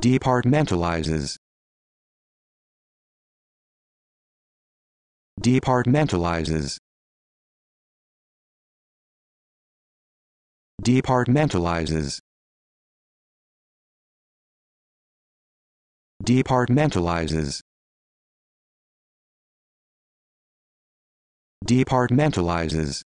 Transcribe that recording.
Departmentalizes. Departmentalizes. Departmentalizes. Departmentalizes. Departmentalizes.